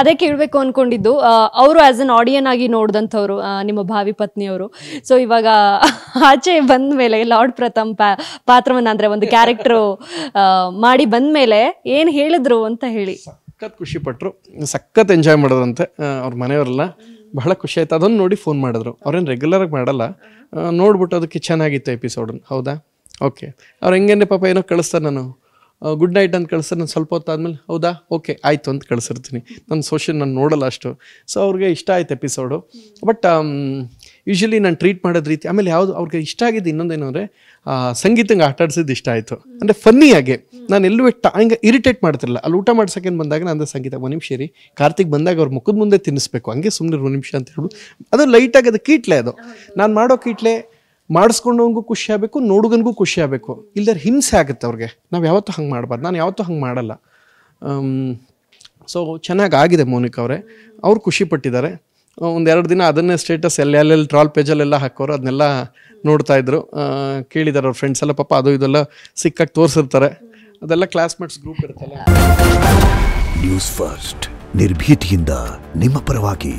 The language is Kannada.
ಅದೇ ಕೇಳಬೇಕು ಅನ್ಕೊಂಡಿದ್ದು ಅವರು ಆಸ್ ಅನ್ ಆಡಿಯನ್ ಆಗಿ ನೋಡಿದಂಥವ್ರು ನಿಮ್ಮ ಭಾವಿ ಪತ್ನಿಯವರು ಸೊ ಇವಾಗ ಆಚೆ ಬಂದ ಮೇಲೆ ಲಾರ್ಡ್ ಪ್ರಥಮ್ ಪಾತ್ರವನ್ನ ಅಂದ್ರೆ ಒಂದು ಕ್ಯಾರೆಕ್ಟರ್ ಮಾಡಿ ಬಂದ ಮೇಲೆ ಏನು ಹೇಳಿದ್ರು ಅಂತ ಹೇಳಿ ಸಖತ್ ಖುಷಿ ಪಟ್ರು ಸಖತ್ ಎಂಜಾಯ್ ಮಾಡೋದಂತೆ ಅವ್ರ ಮನೆಯವರೆಲ್ಲ ಬಹಳ ಖುಷಿ ಆಯ್ತು ಅದನ್ನು ನೋಡಿ ಫೋನ್ ಮಾಡಿದ್ರು ಅವ್ರೇನು ರೆಗ್ಯುಲರ್ ಆಗಿ ಮಾಡಲ್ಲ ನೋಡ್ಬಿಟ್ಟು ಅದಕ್ಕೆ ಚೆನ್ನಾಗಿತ್ತು ಎಪಿಸೋಡ್ ಹೌದಾ ಓಕೆ ಅವ್ರು ಹೆಂಗೇನೆ ಪಾಪ ಏನೋ ಕಳಿಸ್ತಾರೆ ನಾನು ಗುಡ್ ನೈಟ್ ಅಂತ ಕಳಿಸ್ತಾರೆ ನಾನು ಸ್ವಲ್ಪ ಹೊತ್ತು ಆದಮೇಲೆ ಹೌದಾ ಓಕೆ ಆಯಿತು ಅಂತ ಕಳಿಸಿರ್ತೀನಿ ನನ್ನ ಸೋಷನ್ ನಾನು ನೋಡಲ್ಲ ಅಷ್ಟು ಸೊ ಅವ್ರಿಗೆ ಇಷ್ಟ ಆಯ್ತು ಎಪಿಸೋಡು ಬಟ್ ಯೂಶ್ವಲಿ ನಾನು ಟ್ರೀಟ್ ಮಾಡೋದು ರೀತಿ ಆಮೇಲೆ ಯಾವುದು ಅವ್ರಿಗೆ ಇಷ್ಟ ಆಗಿದ್ದು ಇನ್ನೊಂದೇನು ಅಂದರೆ ಸಂಗೀತಂಗೆ ಆಟ ಆಡಿಸಿದ್ದು ಇಷ್ಟ ಆಯಿತು ಅಂದರೆ ಫನ್ನಿಯಾಗೆ ನಾನು ಎಲ್ಲೂ ಟ ಹಂಗೆ ಇರಿಟೇಟ್ ಮಾಡ್ತಿರಲ್ಲ ಅಲ್ಲಿ ಊಟ ಮಾಡ್ಸೋಕೇನು ಬಂದಾಗ ನಾನು ಸಂಗೀತ ಒಂದು ನಿಮಿಷ ರೀ ಕಾರ್ತಿಕ್ ಬಂದಾಗ ಅವ್ರ ಮುಖದ ಮುಂದೆ ತಿನ್ನಿಸ್ಬೇಕು ಹಂಗೆ ಸುಮ್ಮನೆ ಒಂದು ನಿಮಿಷ ಅಂತ ಹೇಳ್ಬೋದು ಅದು ಲೈಟಾಗಿ ಅದು ಕೀಟ್ಲೆ ಅದು ನಾನು ಮಾಡೋ ಕೀಟ್ಲೆ ಮಾಡಿಸ್ಕೊಂಡವಂಗೂ ಖುಷಿ ಆಗಬೇಕು ನೋಡುಗನಿಗೂ ಖುಷಿ ಆಗಬೇಕು ಇಲ್ಲದ್ರೆ ಹಿಂಸೆ ಆಗುತ್ತೆ ಅವ್ರಿಗೆ ನಾವು ಯಾವತ್ತೂ ಹಂಗೆ ಮಾಡಬಾರ್ದು ನಾನು ಯಾವತ್ತೂ ಹಂಗೆ ಮಾಡಲ್ಲ ಸೊ ಚೆನ್ನಾಗಿ ಆಗಿದೆ ಮೋನಿಕಾ ಅವರೇ ಅವ್ರು ಖುಷಿ ಪಟ್ಟಿದ್ದಾರೆ ಒಂದೆರಡು ದಿನ ಅದನ್ನೇ ಸ್ಟೇಟಸ್ ಎಲ್ಲೆಲ್ಲೆಲ್ಲಿ ಟ್ರಾಲ್ ಪೇಜಲ್ಲೆಲ್ಲ ಹಾಕೋರು ಅದನ್ನೆಲ್ಲ ನೋಡ್ತಾ ಇದ್ರು ಕೇಳಿದ್ದಾರೆ ಅವ್ರ ಫ್ರೆಂಡ್ಸ್ ಎಲ್ಲ ಪಾಪ ಅದು ಇದೆಲ್ಲ ಸಿಕ್ಕಾಗಿ ತೋರಿಸಿರ್ತಾರೆ ಅದೆಲ್ಲ ಕ್ಲಾಸ್ಮೇಟ್ಸ್ ಗ್ರೂಪ್ ಇರ್ತಲ್ಲ ನ್ಯೂಸ್ ಫಸ್ಟ್ ನಿರ್ಭೀತಿಯಿಂದ ನಿಮ್ಮ ಪರವಾಗಿ